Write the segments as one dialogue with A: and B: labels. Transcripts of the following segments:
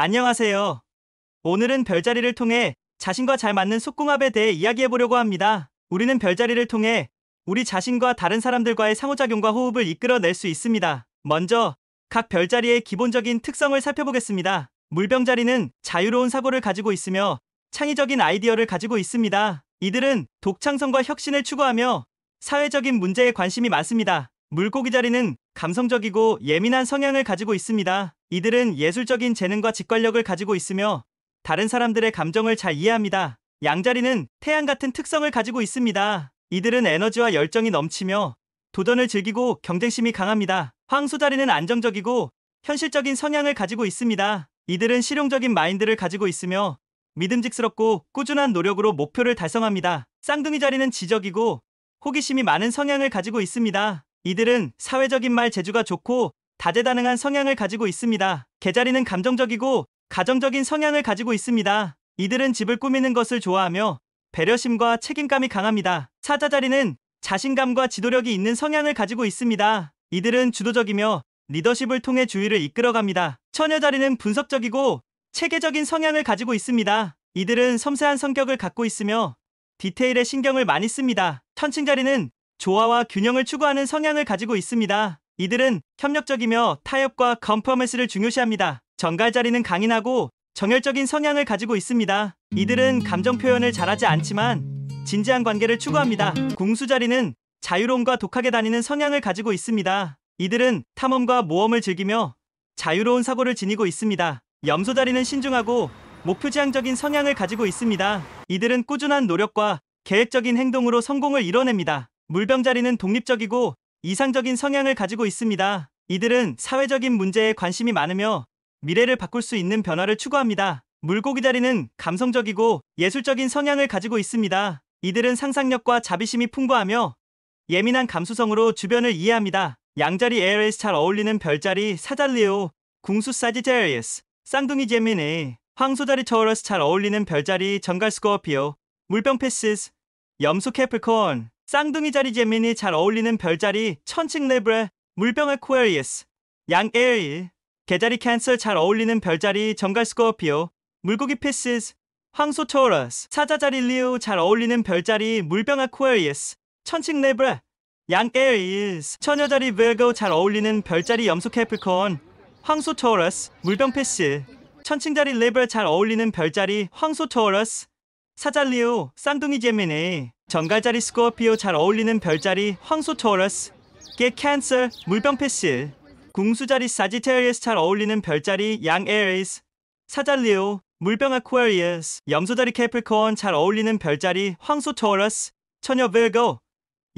A: 안녕하세요. 오늘은 별자리를 통해 자신과 잘 맞는 속궁합에 대해 이야기해 보려고 합니다. 우리는 별자리를 통해 우리 자신과 다른 사람들과의 상호작용과 호흡을 이끌어낼 수 있습니다. 먼저 각 별자리의 기본적인 특성을 살펴보겠습니다. 물병자리는 자유로운 사고를 가지고 있으며 창의적인 아이디어를 가지고 있습니다. 이들은 독창성과 혁신을 추구하며 사회적인 문제에 관심이 많습니다. 물고기 자리는 감성적이고 예민한 성향을 가지고 있습니다. 이들은 예술적인 재능과 직관력을 가지고 있으며 다른 사람들의 감정을 잘 이해합니다. 양자리는 태양 같은 특성을 가지고 있습니다. 이들은 에너지와 열정이 넘치며 도전을 즐기고 경쟁심이 강합니다. 황소자리는 안정적이고 현실적인 성향을 가지고 있습니다. 이들은 실용적인 마인드를 가지고 있으며 믿음직스럽고 꾸준한 노력으로 목표를 달성합니다. 쌍둥이 자리는 지적이고 호기심이 많은 성향을 가지고 있습니다. 이들은 사회적인 말 재주가 좋고 다재다능한 성향을 가지고 있습니다. 개자리는 감정적이고 가정적인 성향을 가지고 있습니다. 이들은 집을 꾸미는 것을 좋아하며 배려심과 책임감이 강합니다. 사자자리는 자신감과 지도력이 있는 성향을 가지고 있습니다. 이들은 주도적이며 리더십을 통해 주위를 이끌어갑니다. 처녀자리는 분석적이고 체계적인 성향을 가지고 있습니다. 이들은 섬세한 성격을 갖고 있으며 디테일에 신경을 많이 씁니다. 천칭자리는 조화와 균형을 추구하는 성향을 가지고 있습니다. 이들은 협력적이며 타협과 컨퍼런스를 중요시합니다. 정갈 자리는 강인하고 정열적인 성향을 가지고 있습니다. 이들은 감정 표현을 잘하지 않지만 진지한 관계를 추구합니다. 궁수 자리는 자유로움과 독하게 다니는 성향을 가지고 있습니다. 이들은 탐험과 모험을 즐기며 자유로운 사고를 지니고 있습니다. 염소 자리는 신중하고 목표지향적인 성향을 가지고 있습니다. 이들은 꾸준한 노력과 계획적인 행동으로 성공을 이뤄냅니다. 물병 자리는 독립적이고 이상적인 성향을 가지고 있습니다. 이들은 사회적인 문제에 관심이 많으며 미래를 바꿀 수 있는 변화를 추구합니다. 물고기 다리는 감성적이고 예술적인 성향을 가지고 있습니다. 이들은 상상력과 자비심이 풍부하며 예민한 감수성으로 주변을 이해합니다. 양자리 ALS 잘 어울리는 별자리 사달리오, 궁수 사지제리스, 쌍둥이 제미네, 황소자리 처어러스 잘 어울리는 별자리 정갈스코어피오, 물병 패스, 염소 캐플콘, 쌍둥이 자리 재민이 잘 어울리는 별자리 천칭 레브레 물병의 코엘리에스 양에일 개자리 캔슬 잘 어울리는 별자리 정갈 스코피오 어 물고기 피시스 황소 토러스 사자자리 리우잘 어울리는 별자리 물병아코엘리에스 천칭 레브레 양에일 e 처녀자리 벨고 잘 어울리는 별자리 염소 캐플콘 황소 토러스 물병 패스 천칭자리 레브레 잘 어울리는 별자리 황소 토러스 사자 리우 쌍둥이 제민이 전갈자리 스코피오 어잘 어울리는 별자리 황소토러스 게 캔슬 물병패스 궁수자리 사지테리스 잘 어울리는 별자리 양에리스 사자리오 물병 아쿠아리스 염소자리 캐플콘 잘 어울리는 별자리 황소토러스 처녀 벨거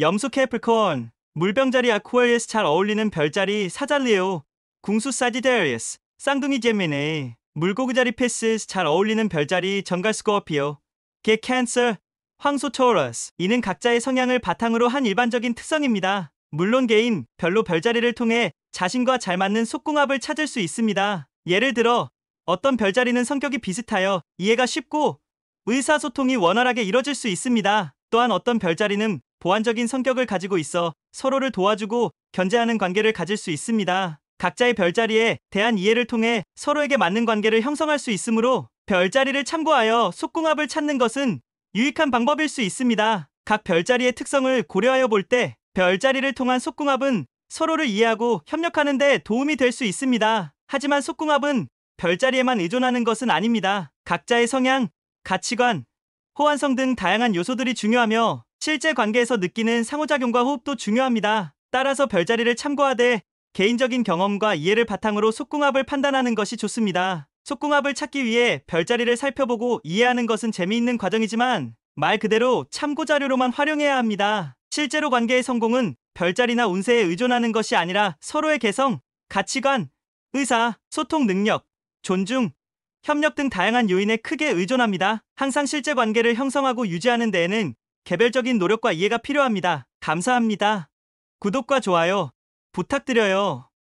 A: 염소 캐플콘 물병자리 아쿠아리스 잘 어울리는 별자리 사자리오 궁수 사지테리스 쌍둥이 제미네 물고기자리 패스 잘 어울리는 별자리 전갈 스코피오 어게 캔슬 황소초러스 이는 각자의 성향을 바탕으로 한 일반적인 특성입니다. 물론 개인, 별로 별자리를 통해 자신과 잘 맞는 속궁합을 찾을 수 있습니다. 예를 들어 어떤 별자리는 성격이 비슷하여 이해가 쉽고 의사소통이 원활하게 이뤄질 수 있습니다. 또한 어떤 별자리는 보완적인 성격을 가지고 있어 서로를 도와주고 견제하는 관계를 가질 수 있습니다. 각자의 별자리에 대한 이해를 통해 서로에게 맞는 관계를 형성할 수 있으므로 별자리를 참고하여 속궁합을 찾는 것은 유익한 방법일 수 있습니다. 각 별자리의 특성을 고려하여 볼 때 별자리를 통한 속궁합은 서로를 이해하고 협력하는 데 도움이 될 수 있습니다. 하지만 속궁합은 별자리에만 의존하는 것은 아닙니다. 각자의 성향, 가치관, 호환성 등 다양한 요소들이 중요하며 실제 관계에서 느끼는 상호작용과 호흡도 중요합니다. 따라서 별자리를 참고하되 개인적인 경험과 이해를 바탕으로 속궁합을 판단하는 것이 좋습니다. 속궁합을 찾기 위해 별자리를 살펴보고 이해하는 것은 재미있는 과정이지만 말 그대로 참고 자료로만 활용해야 합니다. 실제로 관계의 성공은 별자리나 운세에 의존하는 것이 아니라 서로의 개성, 가치관, 의사, 소통 능력, 존중, 협력 등 다양한 요인에 크게 의존합니다. 항상 실제 관계를 형성하고 유지하는 데에는 개별적인 노력과 이해가 필요합니다. 감사합니다. 구독과 좋아요 부탁드려요.